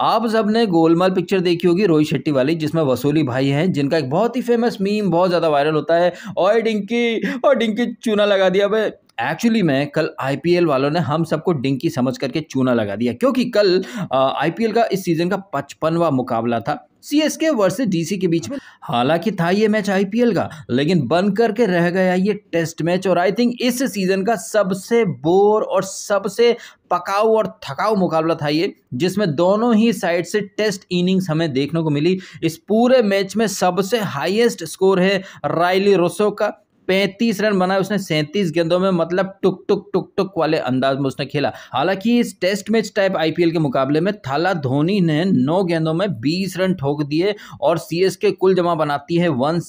आप सब ने गोलमाल पिक्चर देखी होगी रोहित शेट्टी वाली जिसमें वसूली भाई हैं जिनका एक बहुत ही फेमस मीम बहुत ज़्यादा वायरल होता है और डिंकी और डिंकी चूना लगा दिया भाई एक्चुअली में कल आईपीएल वालों ने हम सबको डिंकी समझ करके चूना लगा दिया क्योंकि कल आईपीएल का इस सीजन का पचपनवा मुकाबला था C S K versus DC के बीच में हालांकि था ये मैच आईपीएल का लेकिन बन करके रह गया ये टेस्ट मैच और आई थिंक इस सीजन का सबसे बोर और सबसे पकाऊ और थकाऊ मुकाबला था ये जिसमें दोनों ही साइड से टेस्ट इनिंग्स हमें देखने को मिली इस पूरे मैच में सबसे हाईएस्ट स्कोर है रायली रोसो का पैंतीस रन बनाए उसने सैंतीस गेंदों में मतलब टुक टुक टुक टुक वाले अंदाज में उसने खेला हालांकि इस टेस्ट मैच टाइप आईपीएल के मुकाबले में थाला धोनी ने नौ गेंदों में बीस रन ठोक दिए और सीएसके कुल जमा बनाती है वन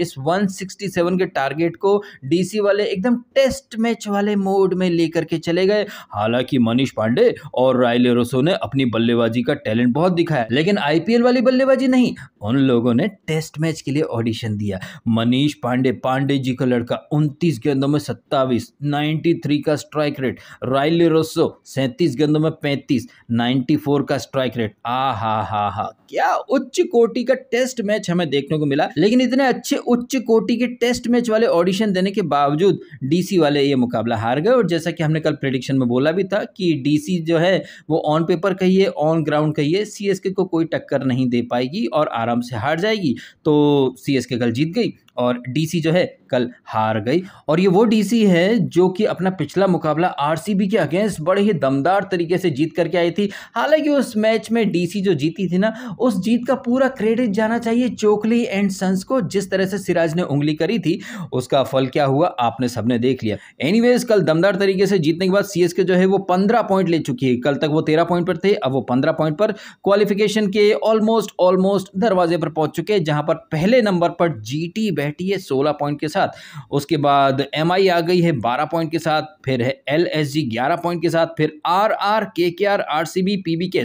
इस 167 के टारगेट को डीसी वाले एकदम टेस्ट मैच वाले मोड में लेकर के चले गए हालांकि मनीष पांडे और रायले रोसो ने अपनी बल्लेबाजी का टैलेंट बहुत दिखाया लेकिन आईपीएल वाली बल्लेबाजी नहीं उन लोगों ने टेस्ट मैच के लिए ऑडिशन दिया मनीष पांडे पांडे जी का लड़का उनतीस गेंदों में सत्तावीस नाइन्टी का स्ट्राइक रेट रायले रोसो सैंतीस गेंदों में पैंतीस नाइन्टी का स्ट्राइक रेट आ हा हा हा क्या उच्च कोटि का टेस्ट मैच हमें देखने को मिला लेकिन इतने अच्छे उच्च कोटि के टेस्ट मैच वाले ऑडिशन देने के बावजूद डीसी वाले ये मुकाबला हार गए और जैसा कि हमने कल प्रिडिक्शन में बोला भी था कि डीसी जो है वो ऑन पेपर कहिए ऑन ग्राउंड कहिए सीएसके को कोई टक्कर नहीं दे पाएगी और आराम से हार जाएगी तो सीएसके कल जीत गई और डीसी जो है कल हार गई और ये वो डीसी है जो कि अपना पिछला मुकाबला आरसीबी के अगेंस्ट बड़े ही दमदार तरीके से जीत करके आई थी हालांकि उस मैच में डीसी जो जीती थी ना उस जीत का पूरा क्रेडिट जाना चाहिए चोकली एंड सन्स को जिस तरह से सिराज ने उंगली करी थी उसका फल क्या हुआ आपने सबने देख लिया एनी कल दमदार तरीके से जीतने के बाद सीएसके जो है वो पंद्रह पॉइंट ले चुकी है कल तक वो तेरह पॉइंट पर थे अब वो पंद्रह पॉइंट पर क्वालिफिकेशन के ऑलमोस्ट ऑलमोस्ट दरवाजे पर पहुंच चुके हैं जहां पर पहले नंबर पर जीटी बैठी है सोलह पॉइंट के साथ उसके बाद एम आ गई है बारह पॉइंट के साथ फिर है एल एस जी ग्यारह पॉइंट के साथ फिर are R K K R R C B P B K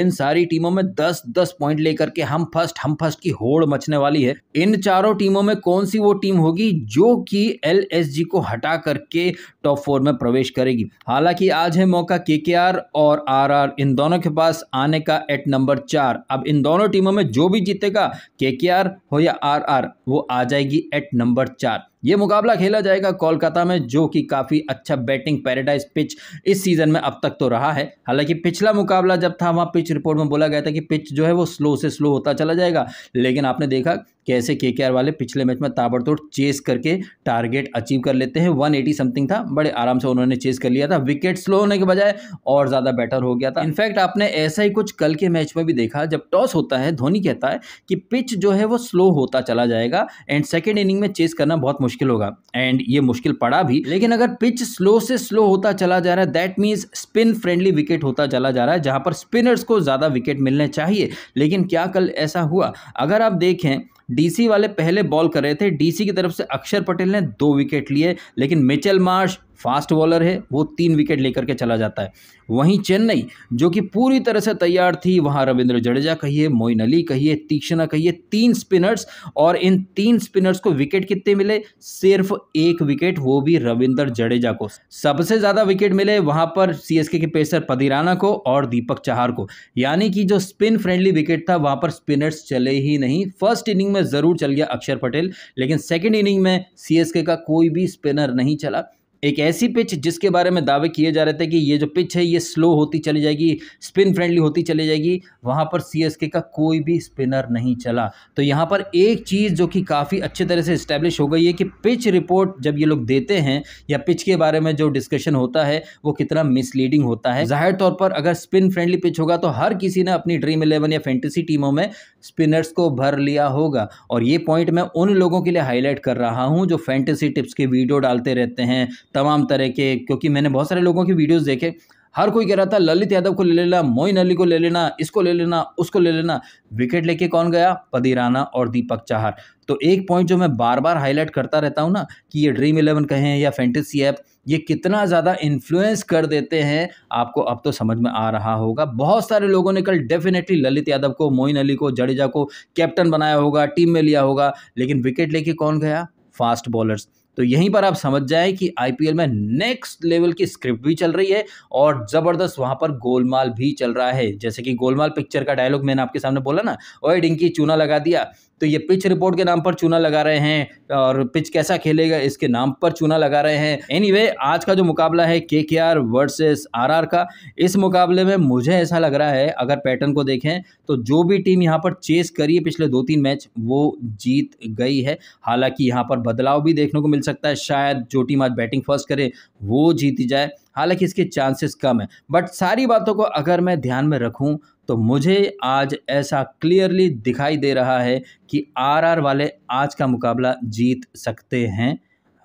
इन सारी टीमों में दस दस पॉइंट लेकर के हम फर्स्ट हम फर्स्ट की होड़ मचने वाली है इन चारों टीमों में कौन सी वो टीम होगी जो कि एल एस जी को हटा करके टॉप फोर में प्रवेश करेगी हालांकि आज है मौका के के आर और आर आर इन दोनों के पास आने का एट नंबर चार अब इन दोनों टीमों में जो भी जीतेगा के के आर हो या आर आर वो आ जाएगी जाएगी एट नंबर चार ये मुकाबला खेला जाएगा कोलकाता में जो कि काफ़ी अच्छा बैटिंग पैराडाइज पिच इस सीज़न में अब तक तो रहा है हालांकि पिछला मुकाबला जब था वहाँ पिच रिपोर्ट में बोला गया था कि पिच जो है वो स्लो से स्लो होता चला जाएगा लेकिन आपने देखा कैसे के वाले पिछले मैच में ताबड़तोड़ चेस करके टारगेट अचीव कर लेते हैं 180 समथिंग था बड़े आराम से उन्होंने चेस कर लिया था विकेट स्लो होने के बजाय और ज़्यादा बेटर हो गया था इनफैक्ट आपने ऐसा ही कुछ कल के मैच में भी देखा जब टॉस होता है धोनी कहता है कि पिच जो है वो स्लो होता चला जाएगा एंड सेकेंड इनिंग में चेस करना बहुत मुश्किल मुश्किल होगा एंड ये मुश्किल पड़ा भी लेकिन अगर पिच स्लो से स्लो होता चला जा रहा है that means spin friendly wicket होता चला जा रहा है जहाँ पर स्पिनर्स को ज़्यादा विकेट मिलने चाहिए लेकिन क्या कल ऐसा हुआ अगर आप देखें डीसी वाले पहले बॉल कर रहे थे डीसी की तरफ से अक्षर पटेल ने दो विकेट लिए लेकिन मिचेल मार्श फास्ट बॉलर है वो तीन विकेट लेकर के चला जाता है वहीं चेन्नई जो कि पूरी तरह से तैयार थी वहां रविंद्र जडेजा कहिए मोइन अली कहिए तीक्षणा कहिए तीन स्पिनर्स और इन तीन स्पिनर्स को विकेट कितने मिले सिर्फ एक विकेट वो भी रविंद्र जडेजा को सबसे ज़्यादा विकेट मिले वहां पर सीएसके के पेसर पदिराना को और दीपक चाहर को यानी कि जो स्पिन फ्रेंडली विकेट था वहां पर स्पिनर्स चले ही नहीं फर्स्ट इनिंग में ज़रूर चल गया अक्षर पटेल लेकिन सेकेंड इनिंग में सी का कोई भी स्पिनर नहीं चला एक ऐसी पिच जिसके बारे में दावे किए जा रहे थे कि ये जो पिच है ये स्लो होती चली जाएगी स्पिन फ्रेंडली होती चली जाएगी वहाँ पर सी का कोई भी स्पिनर नहीं चला तो यहाँ पर एक चीज़ जो कि काफ़ी अच्छे तरह से इस्टेब्लिश हो गई है कि पिच रिपोर्ट जब ये लोग देते हैं या पिच के बारे में जो डिस्कशन होता है वो कितना मिसलीडिंग होता है जाहिर तौर पर अगर स्पिन फ्रेंडली पिच होगा तो हर किसी ने अपनी ड्रीम इलेवन या फैंटेसी टीमों में स्पिनर्स को भर लिया होगा और ये पॉइंट मैं उन लोगों के लिए हाईलाइट कर रहा हूँ जो फैंटेसी टिप्स के वीडियो डालते रहते हैं तमाम तरह के क्योंकि मैंने बहुत सारे लोगों के वीडियोज़ देखे हर कोई कह रहा था ललित यादव को ले लेना मोइन अली को ले लेना इसको ले लेना उसको ले लेना विकेट लेके कौन गया पदी राना और दीपक चाहर तो एक पॉइंट जो मैं बार बार हाईलाइट करता रहता हूँ ना कि ये ड्रीम इलेवन कहें या फैंटेसी ऐप ये कितना ज़्यादा इन्फ्लुएंस कर देते हैं आपको अब तो समझ में आ रहा होगा बहुत सारे लोगों ने कल डेफिनेटली ललित यादव को मोइन अली को जडेजा को कैप्टन बनाया होगा टीम में लिया होगा लेकिन विकेट लेके कौन गया फास्ट बॉलर्स तो यहीं पर आप समझ जाए कि आईपीएल में नेक्स्ट लेवल की स्क्रिप्ट भी चल रही है और ज़बरदस्त वहां पर गोलमाल भी चल रहा है जैसे कि गोलमाल पिक्चर का डायलॉग मैंने आपके सामने बोला ना ओए डिंकी चूना लगा दिया तो ये पिच रिपोर्ट के नाम पर चूना लगा रहे हैं और पिच कैसा खेलेगा इसके नाम पर चूना लगा रहे हैं एनी anyway, आज का जो मुकाबला है के K R versus R are का इस मुकाबले में मुझे ऐसा लग रहा है अगर पैटर्न को देखें तो जो भी टीम यहाँ पर चेस करी है पिछले दो तीन मैच वो जीत गई है हालांकि यहाँ पर बदलाव भी देखने को मिल सकता है शायद जो टीम आज बैटिंग फर्स्ट करे वो जीती जाए हालांकि इसके चांसेस कम है बट सारी बातों को अगर मैं ध्यान में रखूं तो मुझे आज ऐसा क्लियरली दिखाई दे रहा है कि आरआर वाले आज का मुकाबला जीत सकते हैं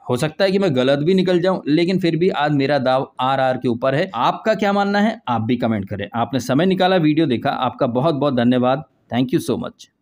हो सकता है कि मैं गलत भी निकल जाऊं लेकिन फिर भी आज मेरा दाव आर आर के ऊपर है आपका क्या मानना है आप भी कमेंट करें आपने समय निकाला वीडियो देखा आपका बहुत बहुत धन्यवाद थैंक यू सो मच